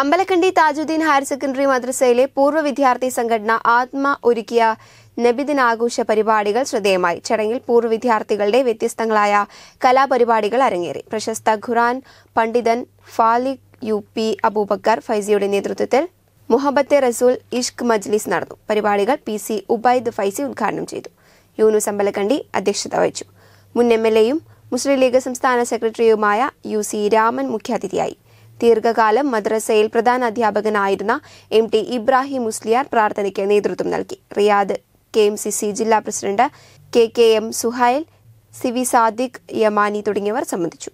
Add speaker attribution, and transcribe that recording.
Speaker 1: Ambalakkandi Tajuddin higher secondary മദ്രസയിലെ പൂർവ്വ വിദ്യാർത്ഥി സംഘടന ആത്മ ഒരുക്കിയ നബിദിനാഘോഷ പരിപാടികൾ ശ്രദ്ധേയമായി ചടങ്ങിൽ പൂർവ്വ വിദ്യാർത്ഥികളുടെ വ്യത്യസ്തങ്ങളായ കലാപരിപാടികൾ അരങ്ങേറി പ്രശസ്ത ഖുറാൻ പണ്ഡിതൻ ഫാലിഖ് യു പി അബൂബക്കർ ഫൈസിയുടെ നേതൃത്വത്തിൽ മുഹബത്തെ റസൂൽ ഇഷ്ക് മജ്ലിസ് നടന്നു പരിപാടികൾ പി സി ഉബൈദ് ഫൈസി ഉദ്ഘാടനം ചെയ്തു യൂനുസ് അമ്പലക്കണ്ടി അധ്യക്ഷത വഹിച്ചു മുൻ എം എൽ എയും മുസ്ലിം ലീഗ് സംസ്ഥാന സെക്രട്ടറിയുമായ യു സി രാമൻ മുഖ്യാതിഥിയായി ദീർഘകാലം മദ്രസയിൽ പ്രധാന അധ്യാപകനായിരുന്ന എം ടി ഇബ്രാഹിം മുസ്ലിയാർ പ്രാർത്ഥനയ്ക്ക് നേതൃത്വം നൽകി Riyadh K M C C ജില്ലാ president K K M Suhail C V Sadiq Yamani തുടങ്ങിയവർ സംബന്ധിച്ചു